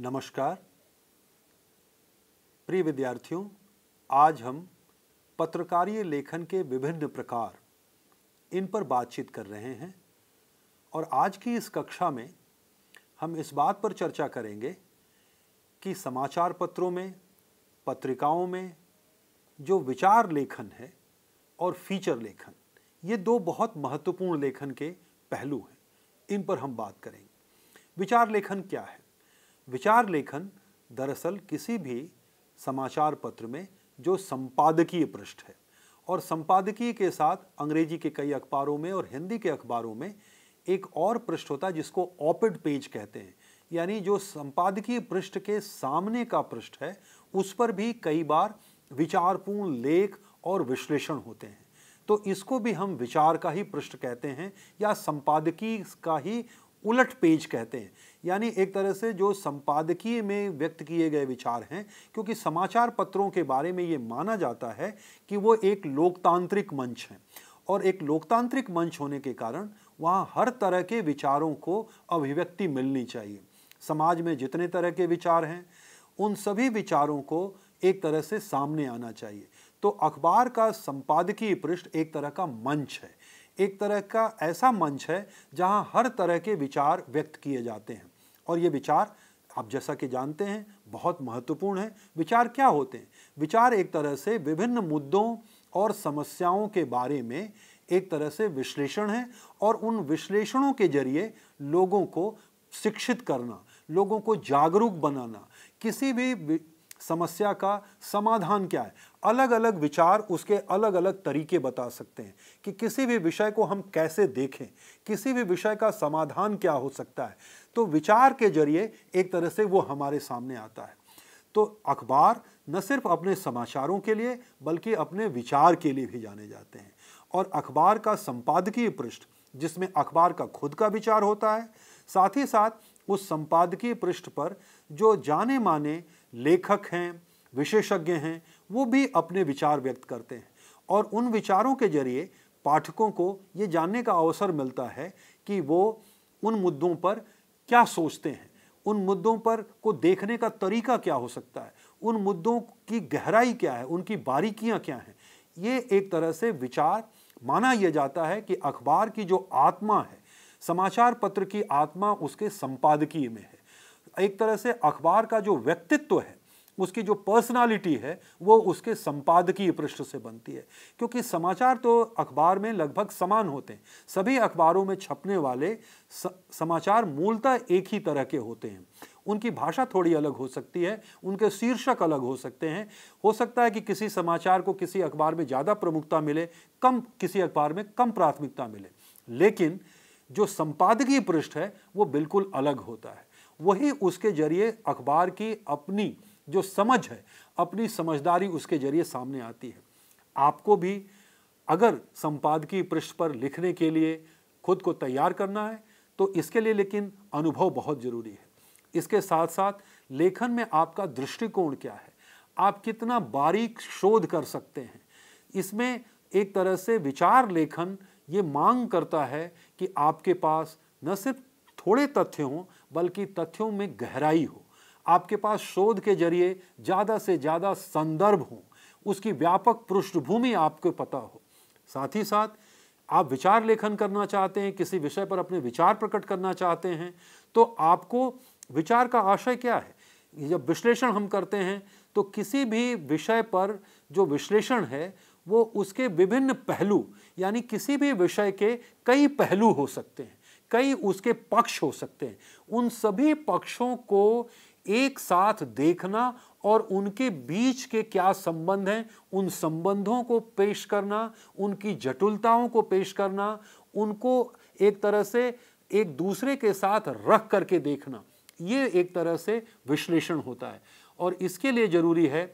नमस्कार प्रिय विद्यार्थियों आज हम पत्रकारीय लेखन के विभिन्न प्रकार इन पर बातचीत कर रहे हैं और आज की इस कक्षा में हम इस बात पर चर्चा करेंगे कि समाचार पत्रों में पत्रिकाओं में जो विचार लेखन है और फीचर लेखन ये दो बहुत महत्वपूर्ण लेखन के पहलू हैं इन पर हम बात करेंगे विचार लेखन क्या है विचार लेखन दरअसल किसी भी समाचार पत्र में जो संपादकीय पृष्ठ है और संपादकीय के साथ अंग्रेजी के कई अखबारों में और हिंदी के अखबारों में एक और पृष्ठ होता है जिसको ऑपिड पेज कहते हैं यानी जो संपादकीय पृष्ठ के सामने का पृष्ठ है उस पर भी कई बार विचारपूर्ण लेख और विश्लेषण होते हैं तो इसको भी हम विचार का ही पृष्ठ कहते हैं या संपादकीय का ही उलट पेज कहते हैं यानी एक तरह से जो संपादकीय में व्यक्त किए गए विचार हैं क्योंकि समाचार पत्रों के बारे में ये माना जाता है कि वो एक लोकतांत्रिक मंच हैं और एक लोकतांत्रिक मंच होने के कारण वहाँ हर तरह के विचारों को अभिव्यक्ति मिलनी चाहिए समाज में जितने तरह के विचार हैं उन सभी विचारों को एक तरह से सामने आना चाहिए तो अखबार का संपादकीय पृष्ठ एक तरह का मंच है एक तरह का ऐसा मंच है जहां हर तरह के विचार व्यक्त किए जाते हैं और ये विचार आप जैसा कि जानते हैं बहुत महत्वपूर्ण है विचार क्या होते हैं विचार एक तरह से विभिन्न मुद्दों और समस्याओं के बारे में एक तरह से विश्लेषण है और उन विश्लेषणों के जरिए लोगों को शिक्षित करना लोगों को जागरूक बनाना किसी भी समस्या का समाधान क्या है अलग अलग विचार उसके अलग अलग तरीके बता सकते हैं कि किसी भी विषय को हम कैसे देखें किसी भी विषय का समाधान क्या हो सकता है तो विचार के जरिए एक तरह से वो हमारे सामने आता है तो अखबार न सिर्फ अपने समाचारों के लिए बल्कि अपने विचार के लिए भी जाने जाते हैं और अखबार का संपादकीय पृष्ठ जिसमें अखबार का खुद का विचार होता है साथ ही साथ उस संपादकीय पृष्ठ पर जो जाने माने लेखक हैं विशेषज्ञ हैं वो भी अपने विचार व्यक्त करते हैं और उन विचारों के जरिए पाठकों को ये जानने का अवसर मिलता है कि वो उन मुद्दों पर क्या सोचते हैं उन मुद्दों पर को देखने का तरीका क्या हो सकता है उन मुद्दों की गहराई क्या है उनकी बारीकियां क्या हैं ये एक तरह से विचार माना यह जाता है कि अखबार की जो आत्मा है समाचार पत्र की आत्मा उसके संपादकीय में है एक तरह से अखबार का जो व्यक्तित्व है उसकी जो पर्सनालिटी है वो उसके संपादकीय पृष्ठ से बनती है क्योंकि समाचार तो अखबार में लगभग समान होते हैं सभी अखबारों में छपने वाले समाचार मूलतः एक ही तरह के होते हैं उनकी भाषा थोड़ी अलग हो सकती है उनके शीर्षक अलग हो सकते हैं हो सकता है कि किसी समाचार को किसी अखबार में ज़्यादा प्रमुखता मिले कम किसी अखबार में कम प्राथमिकता मिले लेकिन जो संपादकीय पृष्ठ है वो बिल्कुल अलग होता है वही उसके जरिए अखबार की अपनी जो समझ है अपनी समझदारी उसके जरिए सामने आती है आपको भी अगर संपादकीय पृष्ठ पर लिखने के लिए खुद को तैयार करना है तो इसके लिए लेकिन अनुभव बहुत ज़रूरी है इसके साथ साथ लेखन में आपका दृष्टिकोण क्या है आप कितना बारीक शोध कर सकते हैं इसमें एक तरह से विचार लेखन ये मांग करता है कि आपके पास न सिर्फ थोड़े तथ्य हों बल्कि तथ्यों में गहराई हो आपके पास शोध के जरिए ज़्यादा से ज़्यादा संदर्भ हो उसकी व्यापक पृष्ठभूमि आपको पता हो साथ ही साथ आप विचार लेखन करना चाहते हैं किसी विषय पर अपने विचार प्रकट करना चाहते हैं तो आपको विचार का आशय क्या है जब विश्लेषण हम करते हैं तो किसी भी विषय पर जो विश्लेषण है वो उसके विभिन्न पहलू यानी किसी भी विषय के कई पहलू हो सकते हैं कई उसके पक्ष हो सकते हैं उन सभी पक्षों को एक साथ देखना और उनके बीच के क्या संबंध हैं उन संबंधों को पेश करना उनकी जटिलताओं को पेश करना उनको एक तरह से एक दूसरे के साथ रख करके देखना ये एक तरह से विश्लेषण होता है और इसके लिए ज़रूरी है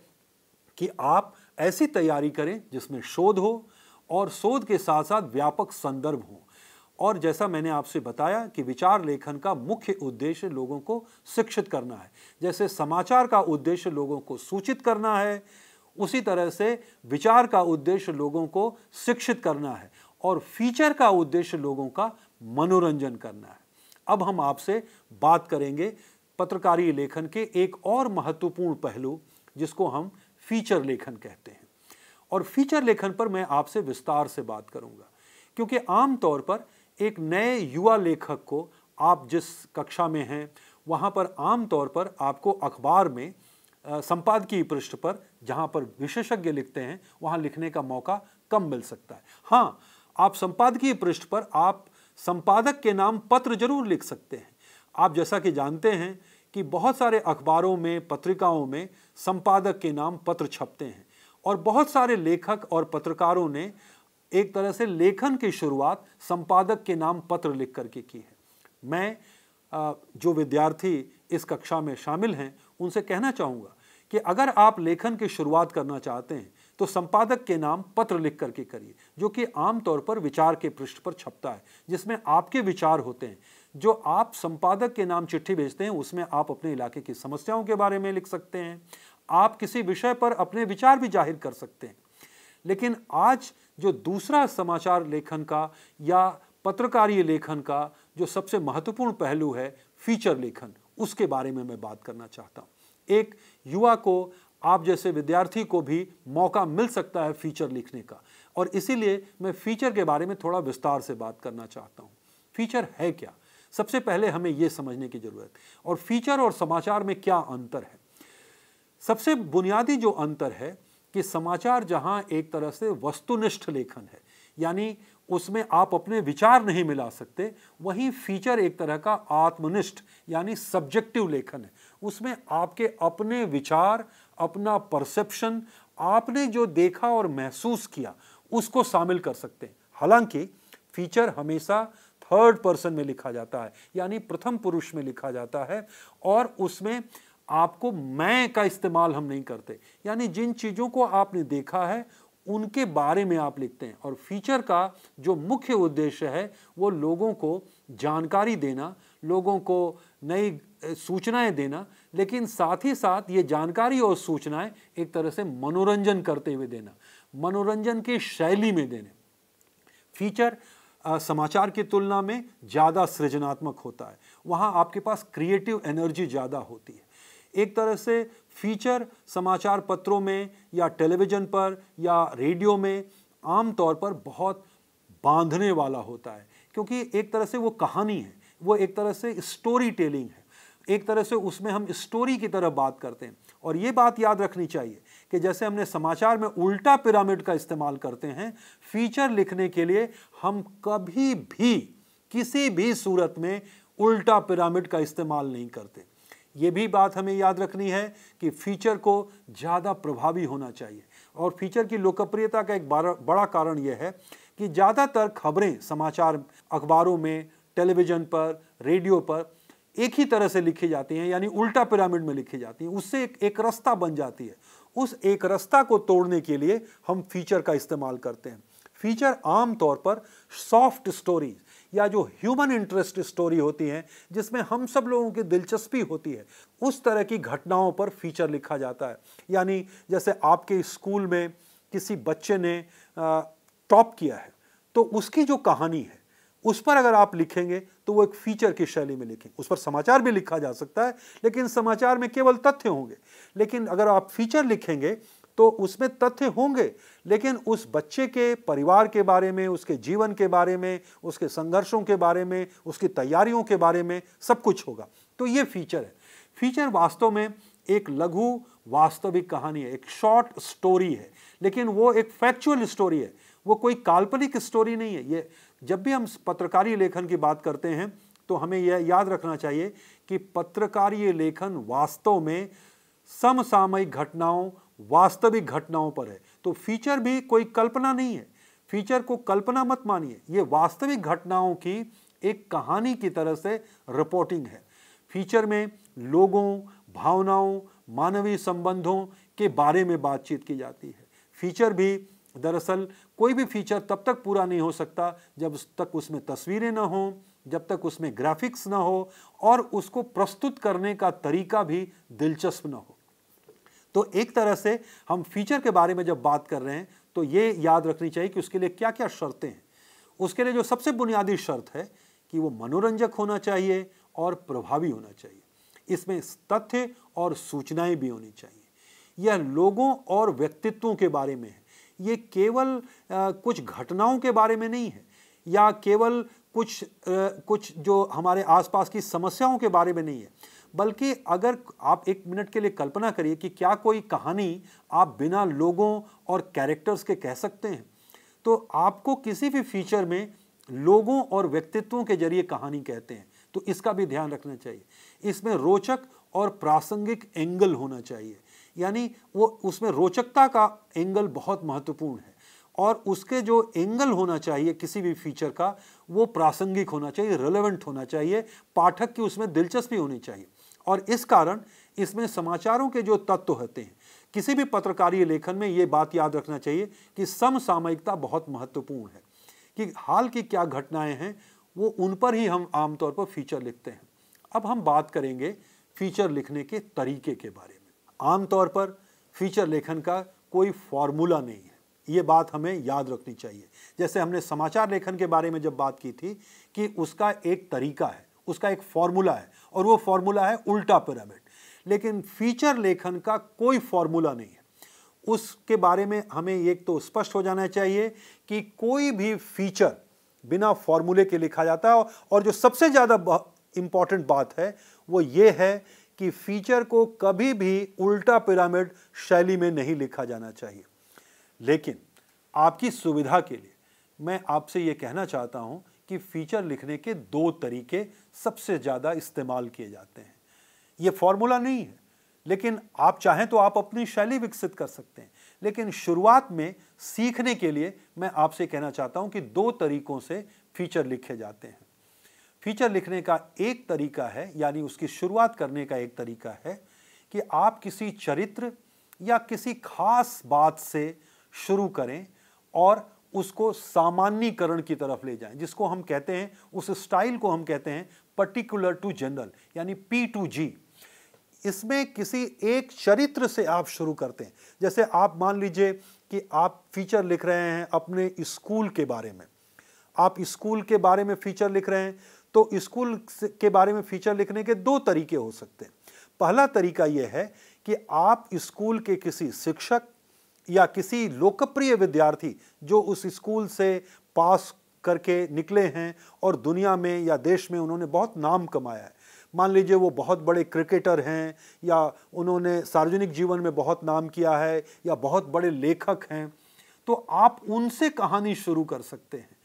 कि आप ऐसी तैयारी करें जिसमें शोध हो और शोध के साथ साथ व्यापक संदर्भ हों और जैसा मैंने आपसे बताया कि विचार लेखन का मुख्य उद्देश्य लोगों को शिक्षित करना है जैसे समाचार का उद्देश्य लोगों को सूचित करना है उसी तरह से विचार का उद्देश्य लोगों को शिक्षित करना है और फीचर का उद्देश्य लोगों का मनोरंजन करना है अब हम आपसे बात करेंगे पत्रकारी लेखन के एक और महत्वपूर्ण पहलू जिसको हम फीचर लेखन कहते हैं और फीचर लेखन पर मैं आपसे विस्तार से बात करूंगा क्योंकि आम तौर पर एक नए युवा लेखक को आप जिस कक्षा में हैं वहाँ पर आम तौर पर आपको अखबार में संपादकीय पृष्ठ पर जहाँ पर विशेषज्ञ लिखते हैं वहाँ लिखने का मौका कम मिल सकता है हाँ आप संपादकीय पृष्ठ पर आप संपादक के नाम पत्र जरूर लिख सकते हैं आप जैसा कि जानते हैं कि बहुत सारे अखबारों में पत्रिकाओं में संपादक के नाम पत्र छपते हैं और बहुत सारे लेखक और पत्रकारों ने एक तरह से लेखन की शुरुआत संपादक के नाम पत्र लिख करके की है मैं जो विद्यार्थी इस कक्षा में शामिल हैं उनसे कहना चाहूँगा कि अगर आप लेखन की शुरुआत करना चाहते हैं तो संपादक के नाम पत्र लिख करके करिए जो कि आमतौर पर विचार के पृष्ठ पर छपता है जिसमें आपके विचार होते हैं जो आप संपादक के नाम चिट्ठी भेजते हैं उसमें आप अपने इलाके की समस्याओं के बारे में लिख सकते हैं आप किसी विषय पर अपने विचार भी जाहिर कर सकते हैं लेकिन आज जो दूसरा समाचार लेखन का या पत्रकारीय लेखन का जो सबसे महत्वपूर्ण पहलू है फीचर लेखन उसके बारे में मैं बात करना चाहता हूँ एक युवा को आप जैसे विद्यार्थी को भी मौका मिल सकता है फीचर लिखने का और इसीलिए मैं फीचर के बारे में थोड़ा विस्तार से बात करना चाहता हूँ फीचर है क्या सबसे पहले हमें ये समझने की ज़रूरत और फीचर और समाचार में क्या अंतर है सबसे बुनियादी जो अंतर है कि समाचार जहाँ एक तरह से वस्तुनिष्ठ लेखन है यानी उसमें आप अपने विचार नहीं मिला सकते वहीं फीचर एक तरह का आत्मनिष्ठ यानी सब्जेक्टिव लेखन है उसमें आपके अपने विचार अपना परसेप्शन आपने जो देखा और महसूस किया उसको शामिल कर सकते हैं हालांकि फीचर हमेशा थर्ड पर्सन में लिखा जाता है यानी प्रथम पुरुष में लिखा जाता है और उसमें आपको मैं का इस्तेमाल हम नहीं करते यानी जिन चीज़ों को आपने देखा है उनके बारे में आप लिखते हैं और फीचर का जो मुख्य उद्देश्य है वो लोगों को जानकारी देना लोगों को नई सूचनाएं देना लेकिन साथ ही साथ ये जानकारी और सूचनाएं एक तरह से मनोरंजन करते हुए देना मनोरंजन की शैली में देने फीचर आ, समाचार की तुलना में ज़्यादा सृजनात्मक होता है वहाँ आपके पास क्रिएटिव एनर्जी ज़्यादा होती है एक तरह से फीचर समाचार पत्रों में या टेलीविज़न पर या रेडियो में आम तौर पर बहुत बांधने वाला होता है क्योंकि एक तरह से वो कहानी है वो एक तरह से स्टोरी टेलिंग है एक तरह से उसमें हम स्टोरी की तरह बात करते हैं और ये बात याद रखनी चाहिए कि जैसे हमने समाचार में उल्टा पिरामिड का इस्तेमाल करते हैं फीचर लिखने के लिए हम कभी भी किसी भी सूरत में उल्टा पिरामिड का इस्तेमाल नहीं करते ये भी बात हमें याद रखनी है कि फीचर को ज़्यादा प्रभावी होना चाहिए और फीचर की लोकप्रियता का एक बड़ा कारण यह है कि ज़्यादातर खबरें समाचार अखबारों में टेलीविज़न पर रेडियो पर एक ही तरह से लिखी जाती हैं यानी उल्टा पिरामिड में लिखी जाती हैं उससे एक, एक रास्ता बन जाती है उस एक रास्ता को तोड़ने के लिए हम फीचर का इस्तेमाल करते हैं फीचर आम तौर पर सॉफ्ट स्टोरीज या जो ह्यूमन इंटरेस्ट स्टोरी होती हैं जिसमें हम सब लोगों की दिलचस्पी होती है उस तरह की घटनाओं पर फीचर लिखा जाता है यानी जैसे आपके स्कूल में किसी बच्चे ने टॉप किया है तो उसकी जो कहानी है उस पर अगर आप लिखेंगे तो वो एक फीचर की शैली में लिखेंगे उस पर समाचार भी लिखा जा सकता है लेकिन समाचार में केवल तथ्य होंगे लेकिन अगर आप फीचर लिखेंगे तो उसमें तथ्य होंगे लेकिन उस बच्चे के परिवार के बारे में उसके जीवन के बारे में उसके संघर्षों के बारे में उसकी तैयारियों के बारे में सब कुछ होगा तो ये फीचर है फीचर वास्तव में एक लघु वास्तविक कहानी है एक शॉर्ट स्टोरी है लेकिन वो एक फैक्चुअल स्टोरी है वो कोई काल्पनिक स्टोरी नहीं है ये जब भी हम पत्रकारी लेखन की बात करते हैं तो हमें यह याद रखना चाहिए कि पत्रकारी लेखन वास्तव में समसामयिक घटनाओं वास्तविक घटनाओं पर है तो फीचर भी कोई कल्पना नहीं है फीचर को कल्पना मत मानिए ये वास्तविक घटनाओं की एक कहानी की तरह से रिपोर्टिंग है फीचर में लोगों भावनाओं मानवीय संबंधों के बारे में बातचीत की जाती है फीचर भी दरअसल कोई भी फीचर तब तक पूरा नहीं हो सकता जब तक उसमें तस्वीरें ना हों जब तक उसमें ग्राफिक्स ना हो और उसको प्रस्तुत करने का तरीका भी दिलचस्प ना हो तो एक तरह से हम फीचर के बारे में जब बात कर रहे हैं तो ये याद रखनी चाहिए कि उसके लिए क्या क्या शर्तें हैं उसके लिए जो सबसे बुनियादी शर्त है कि वो मनोरंजक होना चाहिए और प्रभावी होना चाहिए इसमें तथ्य और सूचनाएं भी होनी चाहिए यह लोगों और व्यक्तित्वों के बारे में है ये केवल आ, कुछ घटनाओं के बारे में नहीं है या केवल कुछ आ, कुछ जो हमारे आसपास की समस्याओं के बारे में नहीं है बल्कि अगर आप एक मिनट के लिए कल्पना करिए कि क्या कोई कहानी आप बिना लोगों और कैरेक्टर्स के कह सकते हैं तो आपको किसी भी फीचर में लोगों और व्यक्तित्वों के जरिए कहानी कहते हैं तो इसका भी ध्यान रखना चाहिए इसमें रोचक और प्रासंगिक एंगल होना चाहिए यानी वो उसमें रोचकता का एंगल बहुत महत्वपूर्ण है और उसके जो एंगल होना चाहिए किसी भी फीचर का वो प्रासंगिक होना चाहिए रेलेवेंट होना चाहिए पाठक की उसमें दिलचस्पी होनी चाहिए और इस कारण इसमें समाचारों के जो तत्व होते हैं किसी भी पत्रकारीय लेखन में ये बात याद रखना चाहिए कि समसामयिकता बहुत महत्वपूर्ण है कि हाल की क्या घटनाएं हैं वो उन पर ही हम आमतौर पर फीचर लिखते हैं अब हम बात करेंगे फीचर लिखने के तरीके के बारे में आमतौर पर फीचर लेखन का कोई फॉर्मूला नहीं है ये बात हमें याद रखनी चाहिए जैसे हमने समाचार लेखन के बारे में जब बात की थी कि उसका एक तरीका है उसका एक फॉर्मूला है और वो फॉर्मूला है उल्टा पिरामिड लेकिन फीचर लेखन का कोई फॉर्मूला नहीं है उसके बारे में हमें एक तो स्पष्ट हो जाना चाहिए कि कोई भी फीचर बिना फॉर्मूले के लिखा जाता है और जो सबसे ज़्यादा इम्पॉर्टेंट बात है वो ये है कि फीचर को कभी भी उल्टा पिरामिड शैली में नहीं लिखा जाना चाहिए लेकिन आपकी सुविधा के लिए मैं आपसे ये कहना चाहता हूँ कि फ़ीचर लिखने के दो तरीके सबसे ज़्यादा इस्तेमाल किए जाते हैं ये फॉर्मूला नहीं है लेकिन आप चाहें तो आप अपनी शैली विकसित कर सकते हैं लेकिन शुरुआत में सीखने के लिए मैं आपसे कहना चाहता हूं कि दो तरीकों से फीचर लिखे जाते हैं फीचर लिखने का एक तरीका है यानी उसकी शुरुआत करने का एक तरीका है कि आप किसी चरित्र या किसी खास बात से शुरू करें और उसको सामान्यकरण की तरफ ले जाएं जिसको हम कहते हैं उस स्टाइल को हम कहते हैं पर्टिकुलर टू जनरल यानी पी टू जी इसमें किसी एक चरित्र से आप शुरू करते हैं जैसे आप मान लीजिए कि आप फीचर लिख रहे हैं अपने स्कूल के बारे में आप स्कूल के बारे में फीचर लिख रहे हैं तो स्कूल के बारे में फीचर लिखने के दो तरीके हो सकते हैं पहला तरीका यह है कि आप स्कूल के किसी शिक्षक या किसी लोकप्रिय विद्यार्थी जो उस स्कूल से पास करके निकले हैं और दुनिया में या देश में उन्होंने बहुत नाम कमाया है मान लीजिए वो बहुत बड़े क्रिकेटर हैं या उन्होंने सार्वजनिक जीवन में बहुत नाम किया है या बहुत बड़े लेखक हैं तो आप उनसे कहानी शुरू कर सकते हैं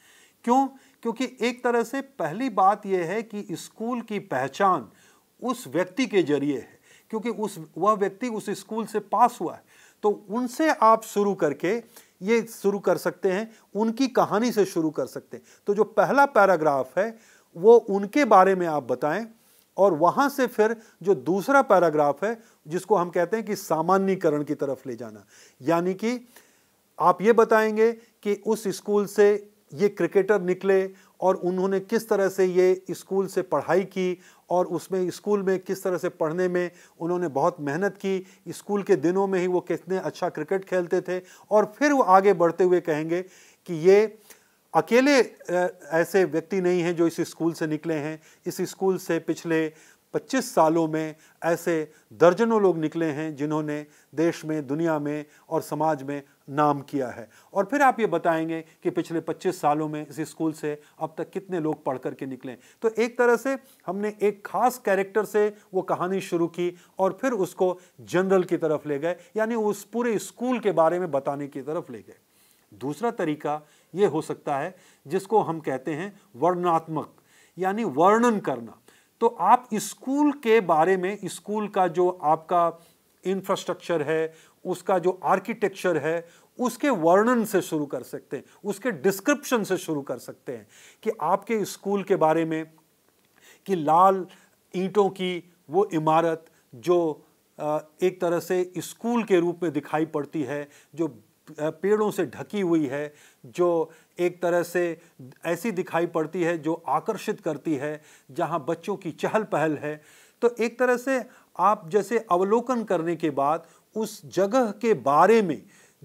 क्यों क्योंकि एक तरह से पहली बात यह है कि स्कूल की पहचान उस व्यक्ति के जरिए है क्योंकि उस वह व्यक्ति उस स्कूल से पास हुआ है तो उनसे आप शुरू करके ये शुरू कर सकते हैं उनकी कहानी से शुरू कर सकते हैं तो जो पहला पैराग्राफ है वो उनके बारे में आप बताएं और वहाँ से फिर जो दूसरा पैराग्राफ है जिसको हम कहते हैं कि सामान्यकरण की तरफ ले जाना यानी कि आप ये बताएंगे कि उस स्कूल से ये क्रिकेटर निकले और उन्होंने किस तरह से ये स्कूल से पढ़ाई की और उसमें स्कूल में किस तरह से पढ़ने में उन्होंने बहुत मेहनत की स्कूल के दिनों में ही वो कितने अच्छा क्रिकेट खेलते थे और फिर वो आगे बढ़ते हुए कहेंगे कि ये अकेले ऐसे व्यक्ति नहीं हैं जो इस स्कूल से निकले हैं इस स्कूल से पिछले 25 सालों में ऐसे दर्जनों लोग निकले हैं जिन्होंने देश में दुनिया में और समाज में नाम किया है और फिर आप ये बताएंगे कि पिछले 25 सालों में इस स्कूल से अब तक कितने लोग पढ़ कर के निकले तो एक तरह से हमने एक खास कैरेक्टर से वो कहानी शुरू की और फिर उसको जनरल की तरफ ले गए यानी उस पूरे स्कूल के बारे में बताने की तरफ ले गए दूसरा तरीका ये हो सकता है जिसको हम कहते हैं वर्णात्मक यानी वर्णन करना तो आप स्कूल के बारे में स्कूल का जो आपका इंफ्रास्ट्रक्चर है उसका जो आर्किटेक्चर है उसके वर्णन से शुरू कर सकते हैं उसके डिस्क्रिप्शन से शुरू कर सकते हैं कि आपके स्कूल के बारे में कि लाल ईंटों की वो इमारत जो एक तरह से स्कूल के रूप में दिखाई पड़ती है जो पेड़ों से ढकी हुई है जो एक तरह से ऐसी दिखाई पड़ती है जो आकर्षित करती है जहाँ बच्चों की चहल पहल है तो एक तरह से आप जैसे अवलोकन करने के बाद उस जगह के बारे में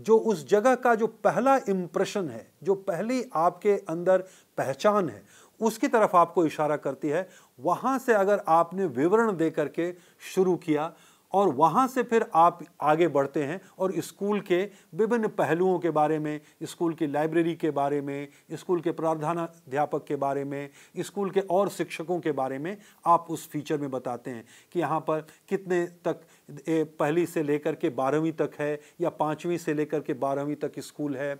जो उस जगह का जो पहला इम्प्रेशन है जो पहली आपके अंदर पहचान है उसकी तरफ आपको इशारा करती है वहाँ से अगर आपने विवरण दे करके शुरू किया और वहाँ से फिर आप आगे बढ़ते हैं और स्कूल के विभिन्न पहलुओं के बारे में स्कूल की लाइब्रेरी के बारे में स्कूल के प्रावधानाध्यापक के बारे में स्कूल के और शिक्षकों के बारे में आप उस फीचर में बताते हैं कि यहाँ पर कितने तक पहली से लेकर के बारहवीं तक है या पाँचवीं से लेकर के बारहवीं तक स्कूल है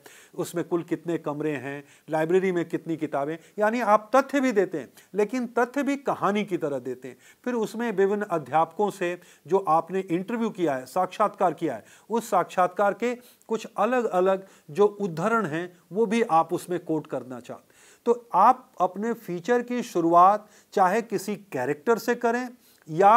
उसमें कुल कितने कमरे हैं लाइब्रेरी में कितनी किताबें यानी आप तथ्य भी देते हैं लेकिन तथ्य भी कहानी की तरह देते हैं फिर उसमें विभिन्न अध्यापकों से जो आपने इंटरव्यू किया है साक्षात्कार किया है उस साक्षात्कार के कुछ अलग अलग जो उद्धरण हैं वो भी आप उसमें कोट करना चाहते तो आप अपने फीचर की शुरुआत चाहे किसी कैरेक्टर से करें या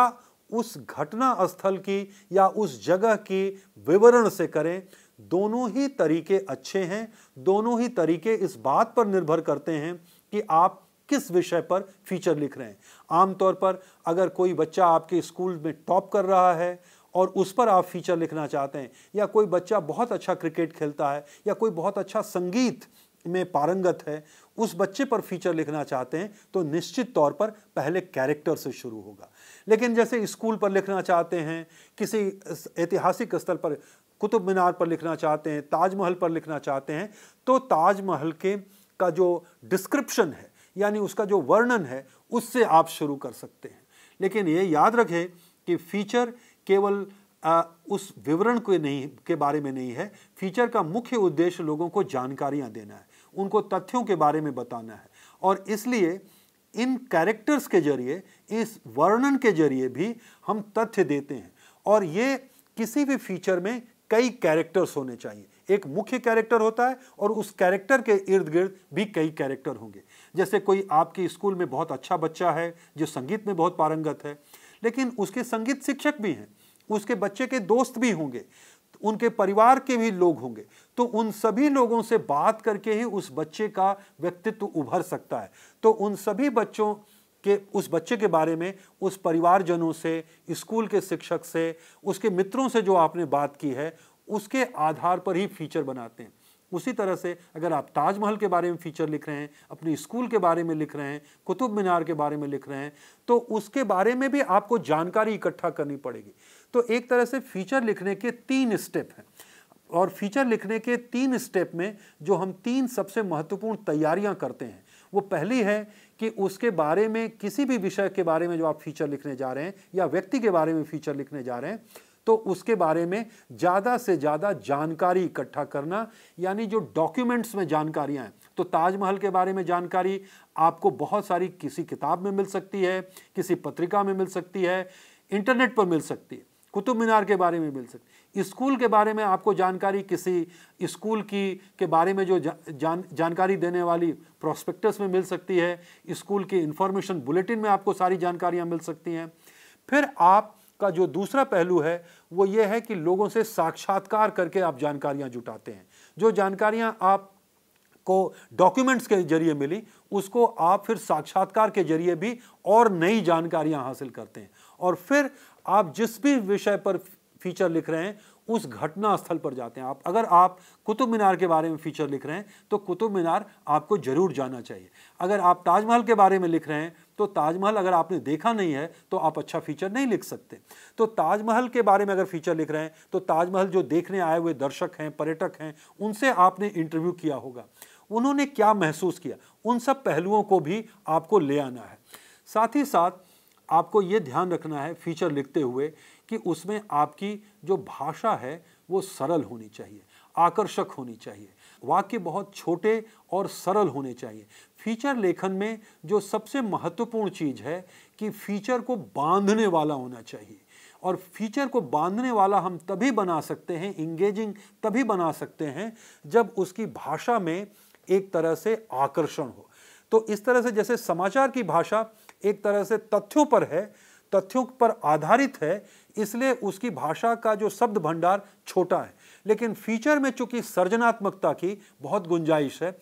उस घटना स्थल की या उस जगह की विवरण से करें दोनों ही तरीके अच्छे हैं दोनों ही तरीके इस बात पर निर्भर करते हैं कि आप किस विषय पर फीचर लिख रहे हैं आमतौर पर अगर कोई बच्चा आपके स्कूल में टॉप कर रहा है और उस पर आप फीचर लिखना चाहते हैं या कोई बच्चा बहुत अच्छा क्रिकेट खेलता है या कोई बहुत अच्छा संगीत में पारंगत है उस बच्चे पर फीचर लिखना चाहते हैं तो निश्चित तौर पर पहले कैरेक्टर से शुरू होगा लेकिन जैसे स्कूल पर लिखना चाहते हैं किसी ऐतिहासिक स्थल पर कुतुब मीनार पर लिखना चाहते हैं ताजमहल पर लिखना चाहते हैं तो ताजमहल के का जो डिस्क्रिप्शन है यानी उसका जो वर्णन है उससे आप शुरू कर सकते हैं लेकिन ये याद रखें कि फीचर केवल आ, उस विवरण के नहीं के बारे में नहीं है फीचर का मुख्य उद्देश्य लोगों को जानकारियाँ देना है उनको तथ्यों के बारे में बताना है और इसलिए इन कैरेक्टर्स के जरिए इस वर्णन के जरिए भी हम तथ्य देते हैं और ये किसी भी फीचर में कई कैरेक्टर्स होने चाहिए एक मुख्य कैरेक्टर होता है और उस कैरेक्टर के इर्द गिर्द भी कई कैरेक्टर होंगे जैसे कोई आपके स्कूल में बहुत अच्छा बच्चा है जो संगीत में बहुत पारंगत है लेकिन उसके संगीत शिक्षक भी हैं उसके बच्चे के दोस्त भी होंगे उनके परिवार के भी लोग होंगे तो उन सभी लोगों से बात करके ही उस बच्चे का व्यक्तित्व उभर सकता है तो उन सभी बच्चों के उस बच्चे के बारे में उस परिवारजनों से स्कूल के शिक्षक से उसके मित्रों से जो आपने बात की है उसके आधार पर ही फीचर बनाते हैं उसी तरह से अगर आप ताजमहल के बारे में फीचर लिख रहे हैं अपने स्कूल के बारे में लिख रहे हैं कुतुब मीनार के बारे में लिख रहे हैं तो उसके बारे में भी आपको जानकारी इकट्ठा करनी पड़ेगी तो एक तरह से फीचर लिखने के तीन स्टेप हैं और फीचर लिखने के तीन स्टेप में जो हम तीन सबसे महत्वपूर्ण तैयारियां करते हैं वो पहली है कि उसके बारे में किसी भी विषय के बारे में जो आप फीचर लिखने जा रहे हैं या व्यक्ति के बारे में फीचर लिखने जा रहे हैं तो उसके बारे में ज़्यादा से ज़्यादा जानकारी इकट्ठा करना यानी जो डॉक्यूमेंट्स में जानकारियाँ हैं तो ताजमहल के बारे में जानकारी आपको बहुत सारी किसी किताब में मिल सकती है किसी पत्रिका में मिल सकती है इंटरनेट पर मिल सकती है कुतुब मीनार के बारे में मिल सकती स्कूल के बारे में आपको जानकारी किसी स्कूल की के बारे में जो जा, जान जानकारी देने वाली प्रोस्पेक्टस में मिल सकती है स्कूल की इंफॉर्मेशन बुलेटिन में आपको सारी जानकारियाँ मिल सकती हैं फिर आप का जो दूसरा पहलू है वो ये है कि लोगों से साक्षात्कार करके आप जानकारियाँ जुटाते हैं जो जानकारियाँ आप को डॉक्यूमेंट्स के जरिए मिली उसको आप फिर साक्षात्कार के जरिए भी और नई जानकारियां हासिल करते हैं और फिर आप जिस भी विषय पर फीचर लिख रहे हैं उस घटना स्थल पर जाते हैं आप अगर आप कुतुब मीनार के बारे में फीचर लिख रहे हैं तो कुतुब मीनार आपको ज़रूर जाना चाहिए अगर आप ताजमहल के बारे में लिख रहे हैं तो ताजमहल अगर आपने देखा नहीं है तो आप अच्छा फीचर नहीं लिख सकते तो ताजमहल के बारे में अगर फीचर लिख रहे हैं तो ताजमहल जो देखने आए हुए दर्शक हैं पर्यटक हैं उनसे आपने इंटरव्यू किया होगा उन्होंने क्या महसूस किया उन सब पहलुओं को भी आपको ले आना है साथ ही साथ आपको ये ध्यान रखना है फीचर लिखते हुए कि उसमें आपकी जो भाषा है वो सरल होनी चाहिए आकर्षक होनी चाहिए वाक्य बहुत छोटे और सरल होने चाहिए फीचर लेखन में जो सबसे महत्वपूर्ण चीज़ है कि फीचर को बांधने वाला होना चाहिए और फीचर को बांधने वाला हम तभी बना सकते हैं इंगेजिंग तभी बना सकते हैं जब उसकी भाषा में एक तरह से आकर्षण हो तो इस तरह से जैसे समाचार की भाषा एक तरह से तथ्यों पर है तथ्यों पर आधारित है इसलिए उसकी भाषा का जो शब्द भंडार छोटा है लेकिन फीचर में चूंकि सृजनात्मकता की बहुत गुंजाइश है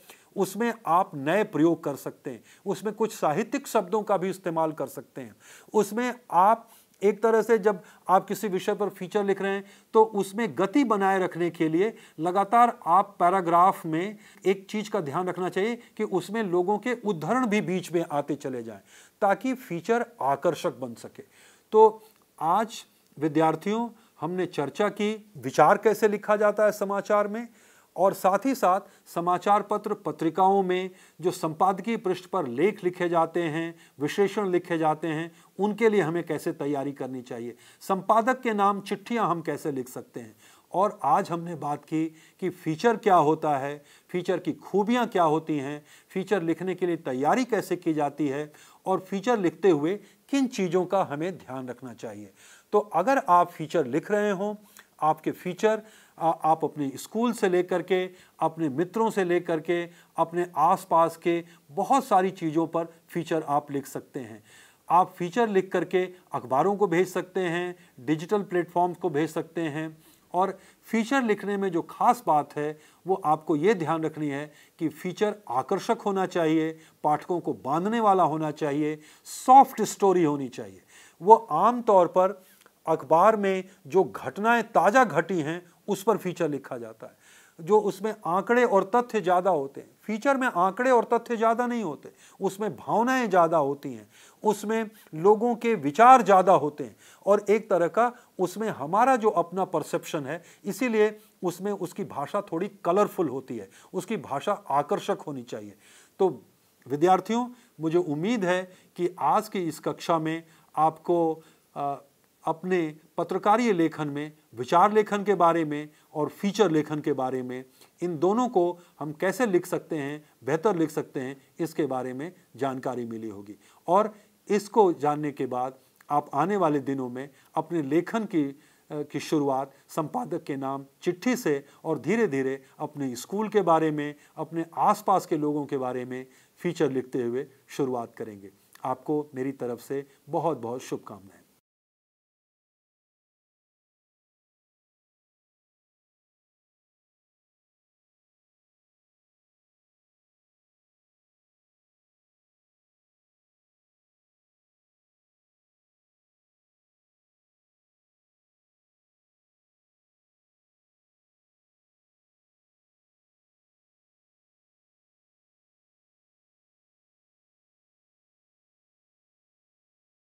उसमें आप नए प्रयोग कर सकते हैं उसमें कुछ साहित्यिक शब्दों का भी इस्तेमाल कर सकते हैं उसमें आप एक तरह से जब आप किसी विषय पर फीचर लिख रहे हैं तो उसमें गति बनाए रखने के लिए लगातार आप पैराग्राफ में एक चीज़ का ध्यान रखना चाहिए कि उसमें लोगों के उद्धरण भी बीच में आते चले जाएं ताकि फीचर आकर्षक बन सके तो आज विद्यार्थियों हमने चर्चा की विचार कैसे लिखा जाता है समाचार में और साथ ही साथ समाचार पत्र पत्रिकाओं में जो संपादकीय पृष्ठ पर लेख लिखे जाते हैं विशेषण लिखे जाते हैं उनके लिए हमें कैसे तैयारी करनी चाहिए संपादक के नाम चिट्ठियां हम कैसे लिख सकते हैं और आज हमने बात की कि फ़ीचर क्या होता है फ़ीचर की खूबियां क्या होती हैं फ़ीचर लिखने के लिए तैयारी कैसे की जाती है और फ़ीचर लिखते हुए किन चीज़ों का हमें ध्यान रखना चाहिए तो अगर आप फ़ीचर लिख रहे हों आपके फ़ीचर आप अपने स्कूल से लेकर के अपने मित्रों से लेकर के अपने आसपास के बहुत सारी चीज़ों पर फ़ीचर आप लिख सकते हैं आप फ़ीचर लिख करके अखबारों को भेज सकते हैं डिजिटल प्लेटफॉर्म्स को भेज सकते हैं और फीचर लिखने में जो खास बात है वो आपको ये ध्यान रखनी है कि फीचर आकर्षक होना चाहिए पाठकों को बांधने वाला होना चाहिए सॉफ्ट स्टोरी होनी चाहिए वो आम तौर पर अखबार में जो घटनाएं ताज़ा घटी हैं उस पर फीचर लिखा जाता है जो उसमें आंकड़े और तथ्य ज़्यादा होते हैं फीचर में आंकड़े और तथ्य ज़्यादा नहीं होते उसमें भावनाएं ज़्यादा होती हैं उसमें लोगों के विचार ज़्यादा होते हैं और एक तरह का उसमें हमारा जो अपना परसेप्शन है इसीलिए उसमें उसकी भाषा थोड़ी कलरफुल होती है उसकी भाषा आकर्षक होनी चाहिए तो विद्यार्थियों मुझे उम्मीद है कि आज की इस कक्षा में आपको आ, अपने पत्रकारीय लेखन में विचार लेखन के बारे में और फीचर लेखन के बारे में इन दोनों को हम कैसे लिख सकते हैं बेहतर लिख सकते हैं इसके बारे में जानकारी मिली होगी और इसको जानने के बाद आप आने वाले दिनों में अपने लेखन की की शुरुआत संपादक के नाम चिट्ठी से और धीरे धीरे अपने स्कूल के बारे में अपने आसपास के लोगों के बारे में फीचर लिखते हुए शुरुआत करेंगे आपको मेरी तरफ से बहुत बहुत शुभकामनाएं